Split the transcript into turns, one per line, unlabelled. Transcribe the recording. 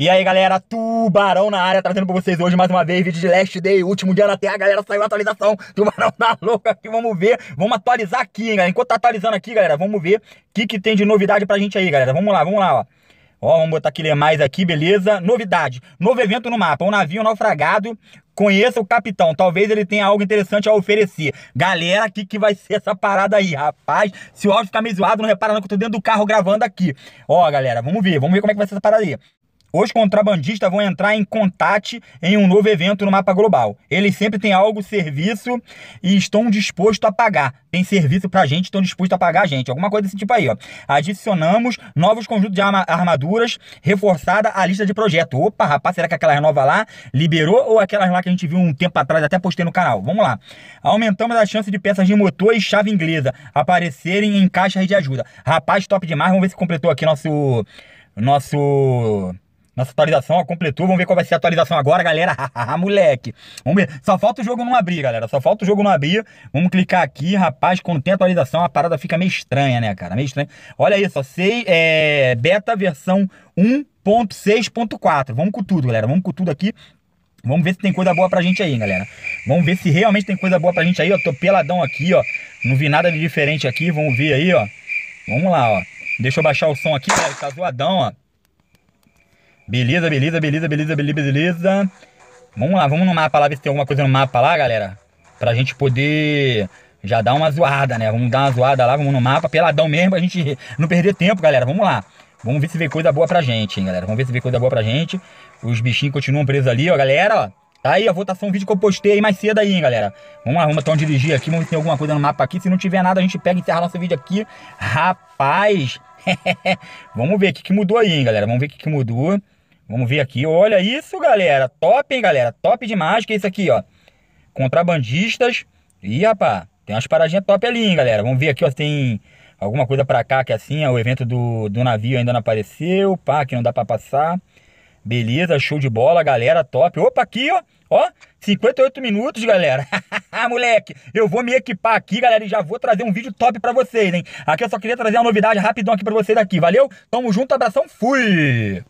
E aí galera, Tubarão na área, trazendo pra vocês hoje mais uma vez vídeo de Last Day, último dia na Terra, galera, saiu a atualização, Tubarão tá louco aqui, vamos ver, vamos atualizar aqui, galera, enquanto tá atualizando aqui, galera, vamos ver o que que tem de novidade pra gente aí, galera, vamos lá, vamos lá, ó. Ó, vamos botar aqui ler mais aqui, beleza? Novidade, novo evento no mapa, um navio naufragado, conheça o capitão, talvez ele tenha algo interessante a oferecer. Galera, o que, que vai ser essa parada aí, rapaz? Se o áudio ficar meio zoado, não repara não que eu tô dentro do carro gravando aqui. Ó, galera, vamos ver, vamos ver como é que vai ser essa parada aí. Os contrabandistas vão entrar em contato em um novo evento no mapa global. Eles sempre têm algo, serviço e estão dispostos a pagar. Tem serviço pra gente, estão dispostos a pagar a gente. Alguma coisa desse tipo aí, ó. Adicionamos novos conjuntos de arma armaduras, reforçada a lista de projeto. Opa, rapaz, será que aquela nova lá liberou ou aquelas lá que a gente viu um tempo atrás, até postei no canal? Vamos lá. Aumentamos a chance de peças de motor e chave inglesa aparecerem em caixas de ajuda. Rapaz, top demais. Vamos ver se completou aqui nosso. Nosso nossa atualização, ó, completou. Vamos ver qual vai ser a atualização agora, galera. Moleque. Vamos ver. Só falta o jogo não abrir, galera. Só falta o jogo não abrir. Vamos clicar aqui, rapaz. Quando tem atualização, a parada fica meio estranha, né, cara? Meio estranha. Olha aí, só sei. É, beta versão 1.6.4. Vamos com tudo, galera. Vamos com tudo aqui. Vamos ver se tem coisa boa pra gente aí, galera. Vamos ver se realmente tem coisa boa pra gente aí, ó. Tô peladão aqui, ó. Não vi nada de diferente aqui. Vamos ver aí, ó. Vamos lá, ó. Deixa eu baixar o som aqui, galera. Tá zoadão, ó. Beleza, beleza, beleza, beleza, beleza, beleza. Vamos lá, vamos no mapa lá ver se tem alguma coisa no mapa lá, galera. Pra gente poder já dar uma zoada, né? Vamos dar uma zoada lá, vamos no mapa, peladão mesmo, pra gente não perder tempo, galera. Vamos lá. Vamos ver se vem coisa boa pra gente, hein, galera. Vamos ver se vem coisa boa pra gente. Os bichinhos continuam presos ali, ó, galera, ó. Tá aí a votação, um vídeo que eu postei aí mais cedo aí, hein, galera. Vamos lá, vamos então dirigir aqui, vamos ver se tem alguma coisa no mapa aqui. Se não tiver nada, a gente pega e encerra nosso vídeo aqui. Rapaz, vamos ver o que, que mudou aí, hein, galera. Vamos ver o que, que mudou. Vamos ver aqui. Olha isso, galera. Top, hein, galera. Top de mágica é isso aqui, ó. Contrabandistas. Ih, rapaz. Tem umas paradinhas top ali, hein, galera. Vamos ver aqui, ó, se tem alguma coisa pra cá que é assim, ó. O evento do, do navio ainda não apareceu. Pá, que não dá pra passar. Beleza, show de bola, galera. Top. Opa, aqui, ó. Ó, 58 minutos, galera. Moleque, eu vou me equipar aqui, galera, e já vou trazer um vídeo top pra vocês, hein? Aqui eu só queria trazer uma novidade rapidão aqui pra vocês aqui, valeu? Tamo junto, abração, fui!